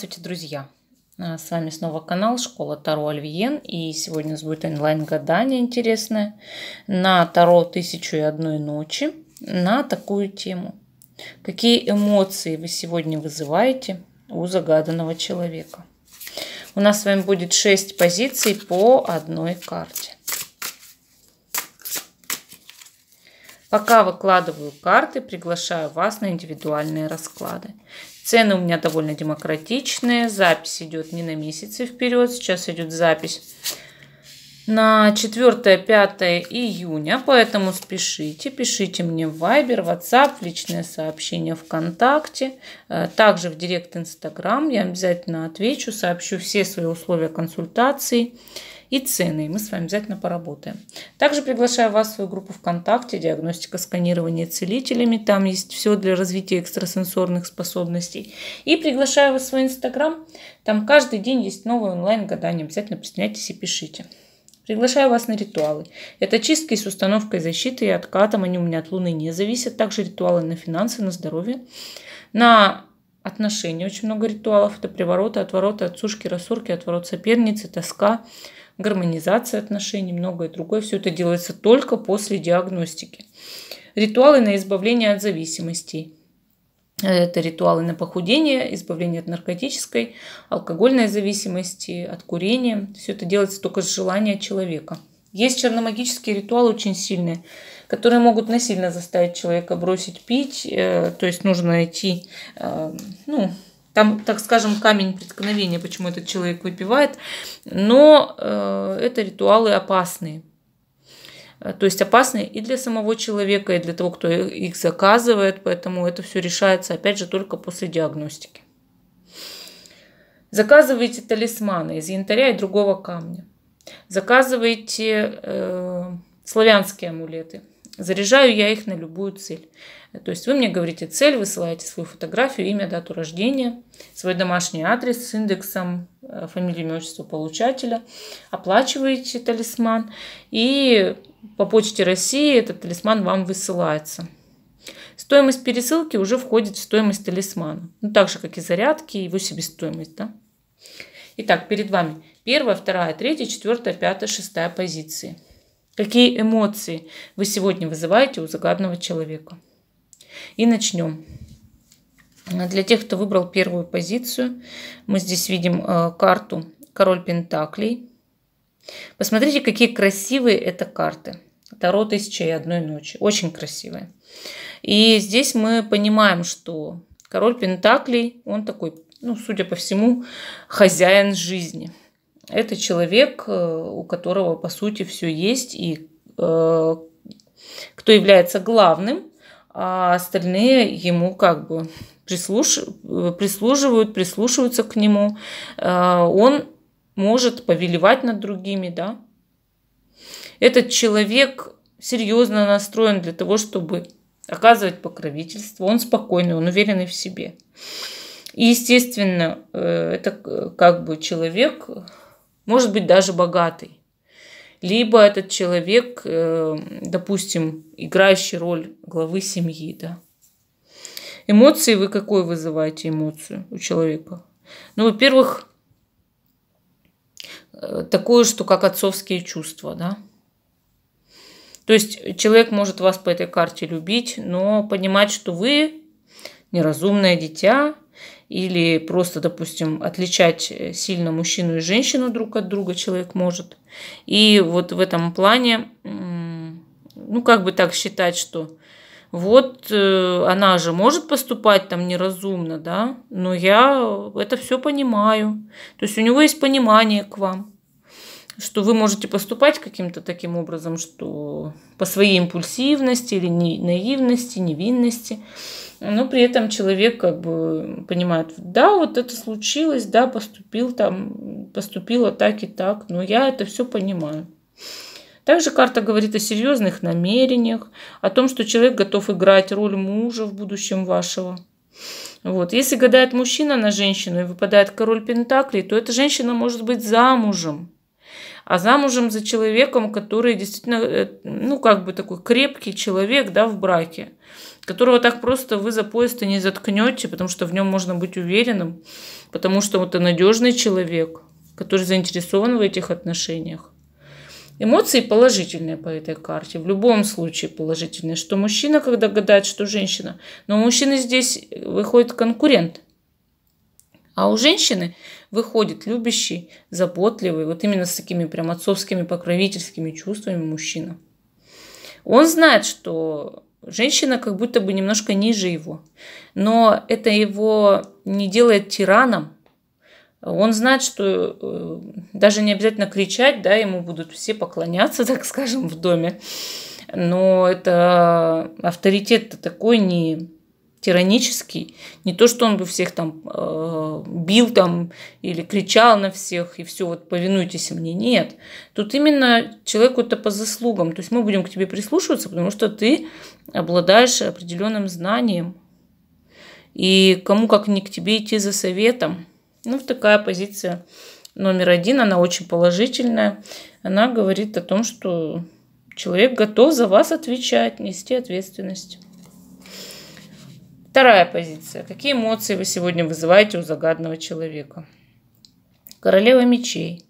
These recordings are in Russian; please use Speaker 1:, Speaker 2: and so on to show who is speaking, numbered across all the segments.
Speaker 1: Здравствуйте, друзья! Э, с вами снова канал Школа Таро Альвиен. И сегодня у нас будет онлайн-гадание интересное на Таро «Тысячу и одной ночи» на такую тему. Какие эмоции вы сегодня вызываете у загаданного человека? У нас с вами будет 6 позиций по одной карте. Пока выкладываю карты, приглашаю вас на индивидуальные расклады. Цены у меня довольно демократичные. Запись идет не на месяцы вперед. Сейчас идет запись на 4-5 июня, поэтому спешите, пишите мне в Viber, WhatsApp, личное сообщение ВКонтакте, э, также в Директ Инстаграм, я обязательно отвечу, сообщу все свои условия консультации и цены. Мы с вами обязательно поработаем. Также приглашаю вас в свою группу ВКонтакте «Диагностика сканирования целителями». Там есть все для развития экстрасенсорных способностей. И приглашаю вас в свой Инстаграм. Там каждый день есть новые онлайн-гадания. Обязательно присоединяйтесь и пишите. Приглашаю вас на ритуалы. Это чистки с установкой защиты и откатом. Они у меня от Луны не зависят. Также ритуалы на финансы, на здоровье. На отношения очень много ритуалов. Это привороты, отвороты, отсушки, рассурки отворот соперницы, тоска, гармонизация отношений, многое другое. Все это делается только после диагностики. Ритуалы на избавление от зависимостей. Э, это ритуалы на похудение, избавление от наркотической, алкогольной зависимости, от курения. Все это делается только с желания человека. Есть черномагические ритуалы очень сильные, которые могут насильно заставить человека бросить пить. Э, то есть нужно найти э, ну, там, так скажем, камень преткновения, почему этот человек выпивает. Но э, это ритуалы опасные. Э, то есть опасные и для самого человека, и для того, кто их заказывает. Поэтому это все решается, опять же, только после диагностики. Заказывайте талисманы из янтаря и другого камня. Заказывайте э, славянские амулеты – Заряжаю я их на любую цель. То есть вы мне говорите цель, высылаете свою фотографию, имя, дату рождения, свой домашний адрес с индексом, э, фамилию, имя, отчество получателя, оплачиваете талисман и по почте России этот талисман вам высылается. Стоимость пересылки уже входит в стоимость талисмана. Ну, так же, как и зарядки, его себестоимость. Да? Итак, перед вами первая, вторая, третья, четвертая, пятая, шестая позиции – Какие эмоции вы сегодня вызываете у загадного человека? И начнем. Для тех, кто выбрал первую позицию, мы здесь видим э, карту «Король Пентаклей». Посмотрите, какие красивые это карты. Таро «Тысяча и одной ночи». Очень красивые. И здесь мы понимаем, что король Пентаклей, он такой, ну, судя по всему, хозяин жизни – это человек, э, у которого, по сути, все есть, и э, кто является главным, а остальные ему как бы прислуш... прислуживают, прислушиваются к нему. Э, он может повелевать над другими, да. Этот человек серьезно настроен для того, чтобы оказывать покровительство. Он спокойный, он уверенный в себе. И, естественно, э, это э, как бы человек, может быть даже богатый. Либо этот человек, э, допустим, играющий роль главы семьи, да. Эмоции вы какой вызываете эмоцию у человека? Ну, во-первых, э, такое, что как отцовские чувства, да. То есть человек может вас по этой карте любить, но понимать, что вы неразумное дитя, или просто, допустим, отличать э, сильно мужчину и женщину друг от друга человек может. И вот в этом плане, ну, как бы так считать, что вот э, она же может поступать там неразумно, да, но я это все понимаю. То есть у него есть понимание к вам, что вы можете поступать каким-то таким образом, что по своей импульсивности или наивности, невинности, но при этом человек как бы понимает, да, вот это случилось, да, поступил там, поступило так и так, но я это все понимаю. Также карта говорит о серьезных намерениях, о том, что человек готов играть роль мужа в будущем вашего. Вот. Если гадает мужчина на женщину и выпадает король Пентаклей, то эта женщина может быть замужем. А замужем за человеком, который действительно, э, ну, как бы такой крепкий человек, да, в браке которого так просто вы за поезд и не заткнете, потому что в нем можно быть уверенным, потому что это надежный человек, который заинтересован в этих отношениях. Эмоции положительные по этой карте, в любом случае положительные, что мужчина, когда гадает, что женщина. Но у мужчины здесь выходит конкурент, а у женщины выходит любящий, заботливый, вот именно с такими прям отцовскими покровительскими чувствами мужчина. Он знает, что Женщина как будто бы немножко ниже его. Но это его не делает тираном. Он знает, что э, даже не обязательно кричать, да, ему будут все поклоняться, так скажем, в доме. Но это э, авторитет такой не, тиранический. Не то, что он бы всех там э, бил там или кричал на всех и все, вот повинуйтесь мне. Нет. Тут именно человеку это по заслугам. То есть мы будем к тебе прислушиваться, потому что ты обладаешь определенным знанием. И кому как не к тебе идти за советом. Ну, такая позиция номер один, она очень положительная. Она говорит о том, что человек готов за вас отвечать, нести ответственность. Вторая позиция. Какие эмоции вы сегодня вызываете у загадного человека? Королева мечей.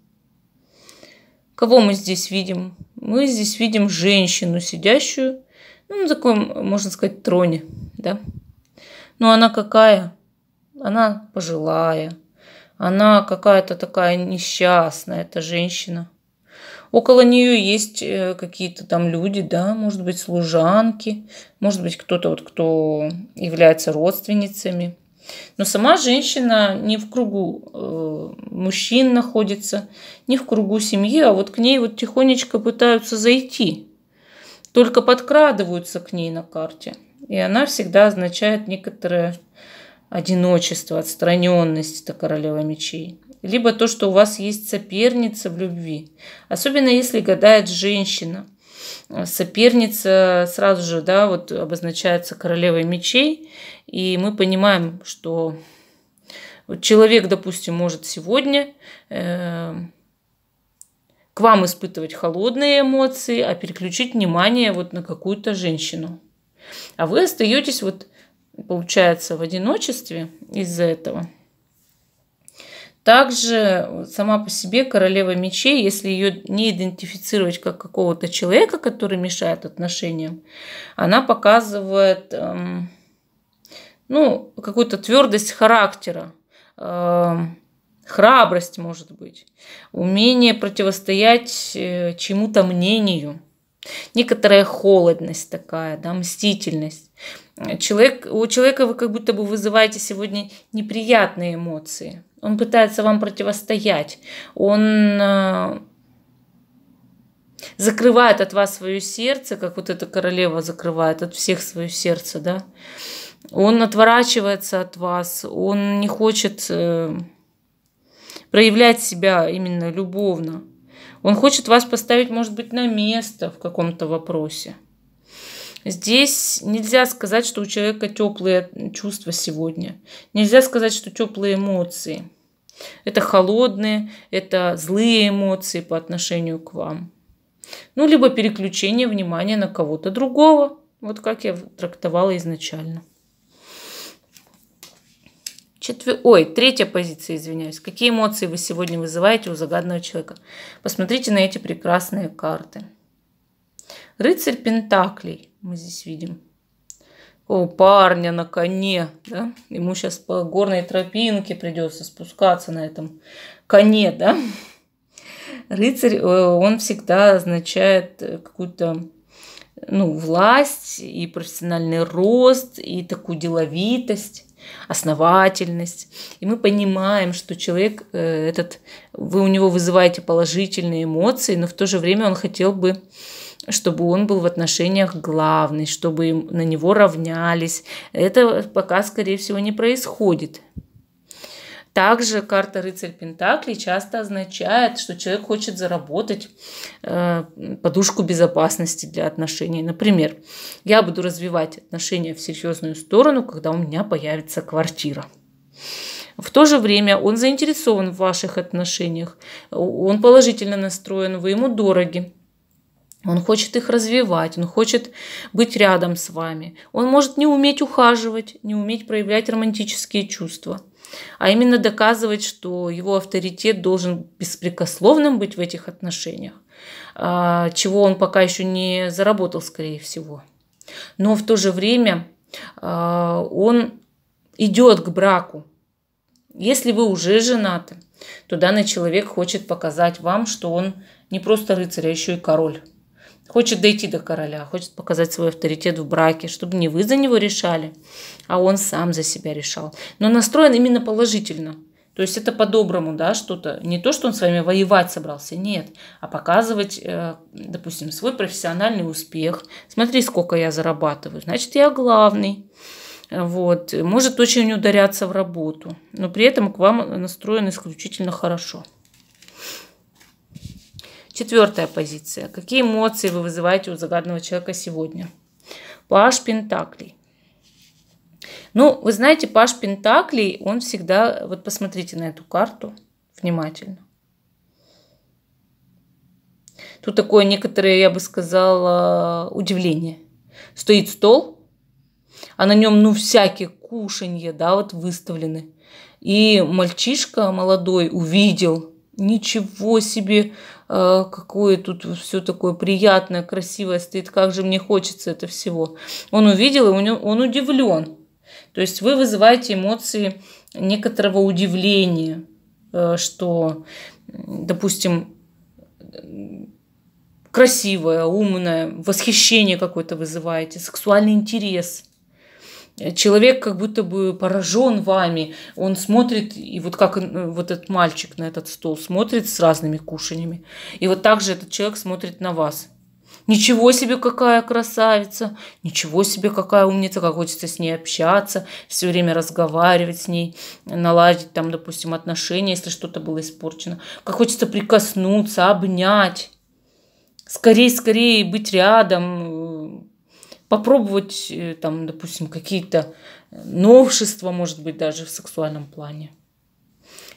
Speaker 1: Кого мы здесь видим? Мы здесь видим женщину, сидящую ну, на таком, можно сказать, троне, да? Но она какая? Она пожилая, она какая-то такая несчастная, эта женщина – Около нее есть э, какие-то там люди, да, может быть, служанки, может быть, кто-то вот, кто является родственницами. Но сама женщина не в кругу э, мужчин находится, не в кругу семьи, а вот к ней вот тихонечко пытаются зайти. Только подкрадываются к ней на карте. И она всегда означает некоторое одиночество, отстраненность, это королева мечей либо то, что у вас есть соперница в любви. Особенно если гадает женщина. Э, соперница сразу же да, вот обозначается королевой мечей, и мы понимаем, что человек, допустим, может сегодня э, к вам испытывать холодные эмоции, а переключить внимание вот на какую-то женщину. А вы остаетесь вот, получается, в одиночестве из-за этого – также сама по себе королева мечей, если ее не идентифицировать как какого-то человека, который мешает отношениям, она показывает эм, ну, какую-то твердость характера, эм, храбрость, может быть, умение противостоять э, чему-то мнению, некоторая холодность такая, да, мстительность. Человек, у человека вы как будто бы вызываете сегодня неприятные эмоции – он пытается вам противостоять. Он э, закрывает от вас свое сердце, как вот эта королева закрывает от всех свое сердце, да. Он отворачивается от вас, он не хочет э, проявлять себя именно любовно. Он хочет вас поставить, может быть, на место в каком-то вопросе. Здесь нельзя сказать, что у человека теплые чувства сегодня. Нельзя сказать, что теплые эмоции. Это холодные, это злые эмоции по отношению к вам. Ну, либо переключение внимания на кого-то другого. Вот как я трактовала изначально. Четвер... Ой, третья позиция, извиняюсь. Какие эмоции вы сегодня вызываете у загадного человека? Посмотрите на эти прекрасные карты. Рыцарь Пентаклей мы здесь видим. О, парня на коне, да? Ему сейчас по горной тропинке придется спускаться на этом коне, да? Рыцарь, э, он всегда означает э, какую-то ну, власть и профессиональный рост, и такую деловитость, основательность. И мы понимаем, что человек э, этот, вы у него вызываете положительные эмоции, но в то же время он хотел бы чтобы он был в отношениях главный, чтобы на него равнялись. Это пока, скорее всего, не происходит. Также карта рыцарь Пентакли часто означает, что человек хочет заработать э, подушку безопасности для отношений. Например, я буду развивать отношения в серьезную сторону, когда у меня появится квартира. В то же время он заинтересован в ваших отношениях, он положительно настроен, вы ему дороги. Он хочет их развивать, он хочет быть рядом с вами. Он может не уметь ухаживать, не уметь проявлять романтические чувства, а именно доказывать, что его авторитет должен беспрекословным быть в этих отношениях, а, чего он пока еще не заработал, скорее всего. Но в то же время а, он идет к браку. Если вы уже женаты, то данный человек хочет показать вам, что он не просто рыцарь, а еще и король. Хочет дойти до короля, хочет показать свой авторитет в браке, чтобы не вы за него решали, а он сам за себя решал. Но настроен именно положительно. То есть это по-доброму, да, что-то. Не то, что он с вами воевать собрался, нет, а показывать, э, допустим, свой профессиональный успех. Смотри, сколько я зарабатываю, значит, я главный. Вот. Может очень ударяться в работу, но при этом к вам настроен исключительно хорошо. Четвертая позиция. Какие эмоции вы вызываете у загадного человека сегодня? Паш Пентаклей. Ну, вы знаете, Паш Пентаклей, он всегда... Вот посмотрите на эту карту внимательно. Тут такое некоторое, я бы сказала, удивление. Стоит стол, а на нем, ну, всякие кушанье, да, вот выставлены. И мальчишка молодой увидел, ничего себе, Э, какое тут все такое приятное, красивое стоит, как же мне хочется это всего. Он увидел, и он удивлен. То есть вы вызываете эмоции некоторого удивления, э, что, допустим, красивое, умное, восхищение какое-то вызываете, сексуальный интерес – человек как будто бы поражен вами, он смотрит, и вот как э, вот этот мальчик на этот стол смотрит с разными кушаньями, и вот так же этот человек смотрит на вас. Ничего себе, какая красавица, ничего себе, какая умница, как хочется с ней общаться, все время разговаривать с ней, наладить там, допустим, отношения, если что-то было испорчено, как хочется прикоснуться, обнять, скорее, скорее быть рядом, попробовать, э, там, допустим, какие-то э, новшества, может быть, даже в сексуальном плане.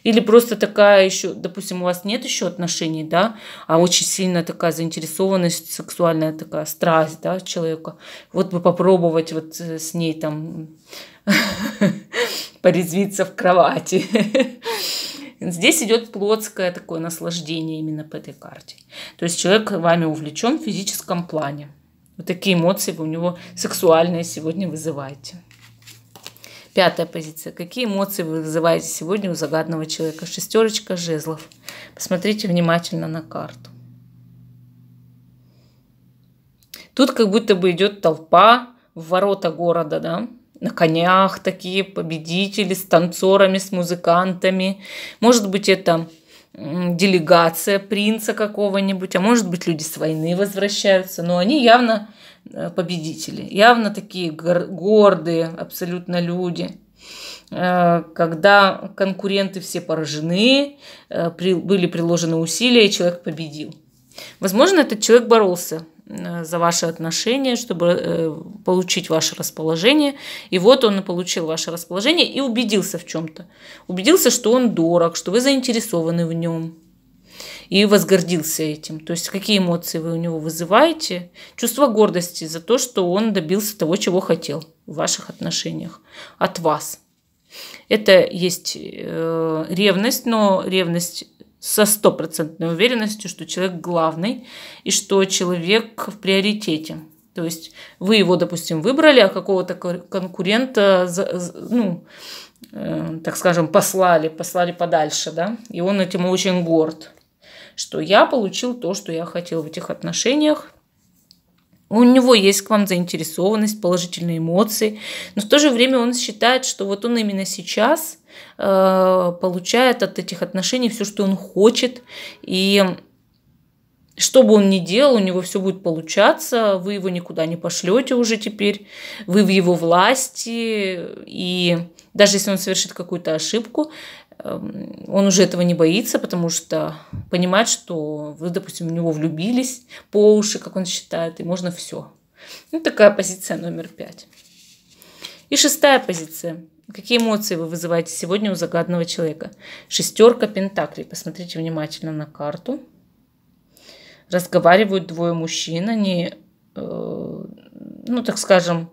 Speaker 1: Или просто такая еще, допустим, у вас нет еще отношений, да, а очень сильно такая заинтересованность, сексуальная такая страсть, да, человека. Вот бы попробовать вот э, с ней там порезвиться в кровати. Здесь идет плотское такое наслаждение именно по этой карте. То есть человек вами увлечен в физическом плане. Вот такие эмоции вы у него сексуальные сегодня вызываете. Пятая позиция. Какие эмоции вы вызываете сегодня у загадного человека? Шестерочка жезлов. Посмотрите внимательно на карту. Тут как будто бы идет толпа в ворота города, да? На конях такие победители с танцорами, с музыкантами. Может быть, это делегация принца какого-нибудь, а может быть люди с войны возвращаются, но они явно э, победители, явно такие гордые абсолютно люди. Э, когда конкуренты все поражены, э, были приложены усилия, и человек победил. Возможно, этот человек боролся Э, за ваши отношения, чтобы э, получить ваше расположение. И вот он получил ваше расположение и убедился в чем-то. Убедился, что он дорог, что вы заинтересованы в нем. И возгордился этим. То есть какие эмоции вы у него вызываете? Чувство гордости за то, что он добился того, чего хотел в ваших отношениях от вас. Это есть э, ревность, но ревность со стопроцентной уверенностью, что человек главный и что человек в приоритете. То есть вы его, допустим, выбрали, а какого-то конкурента, ну, э, так скажем, послали, послали подальше, да, и он этим очень горд, что я получил то, что я хотел в этих отношениях, у него есть к вам заинтересованность, положительные эмоции, но в то же время он считает, что вот он именно сейчас Э, получает от этих отношений все, что он хочет. И что бы он ни делал, у него все будет получаться, вы его никуда не пошлете уже теперь, вы в его власти, и даже если он совершит какую-то ошибку, э, он уже этого не боится, потому что понимает, что вы, допустим, в него влюбились по уши, как он считает, и можно все. Ну, такая позиция номер пять. И шестая позиция. Какие эмоции вы вызываете сегодня у загадного человека? Шестерка пентаклей. Посмотрите внимательно на карту. Разговаривают двое мужчин. Они, э, ну так скажем,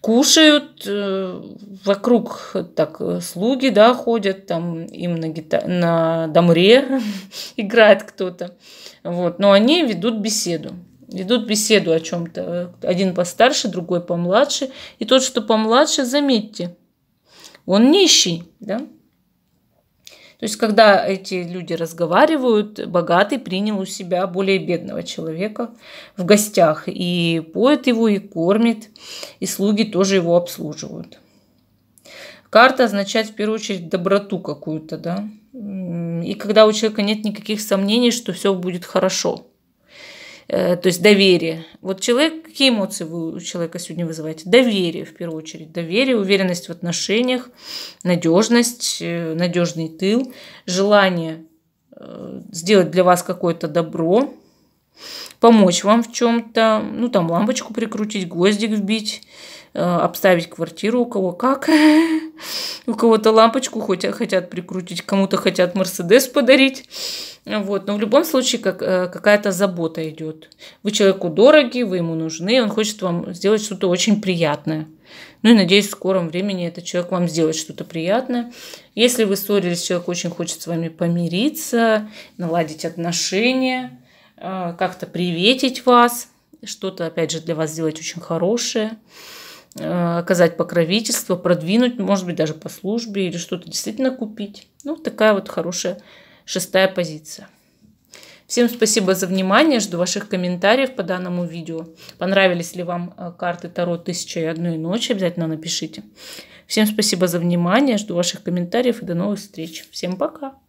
Speaker 1: кушают, э, вокруг так э, слуги, да, ходят, там им на, гита... на домре играет кто-то. Вот. Но они ведут беседу ведут беседу о чем-то. Один постарше, другой помладше. И тот, что помладше, заметьте, он нищий, да? То есть, когда эти люди разговаривают, богатый принял у себя более бедного человека в гостях и поет его, и кормит, и слуги тоже его обслуживают. Карта означает в первую очередь доброту какую-то, да. И когда у человека нет никаких сомнений, что все будет хорошо – Э, то есть доверие. Вот человек, какие эмоции вы у человека сегодня вызываете? Доверие, в первую очередь. Доверие, уверенность в отношениях, надежность, э, надежный тыл, желание э, сделать для вас какое-то добро, помочь вам в чем-то, ну там лампочку прикрутить, гвоздик вбить, Э, обставить квартиру, у кого как. У кого-то лампочку хоть, хотят прикрутить, кому-то хотят Мерседес подарить. Вот. Но в любом случае как, э, какая-то забота идет. Вы человеку дороги, вы ему нужны, он хочет вам сделать что-то очень приятное. Ну и надеюсь, в скором времени этот человек вам сделает что-то приятное. Если вы ссорились, человек очень хочет с вами помириться, наладить отношения, э, как-то приветить вас, что-то, опять же, для вас сделать очень хорошее. Э, оказать покровительство, продвинуть, может быть, даже по службе или что-то действительно купить. Ну, такая вот хорошая шестая позиция. Всем спасибо за внимание, жду ваших комментариев по данному видео. Понравились ли вам э, карты Таро «Тысяча и одной ночи», обязательно напишите. Всем спасибо за внимание, жду ваших комментариев и до новых встреч. Всем пока!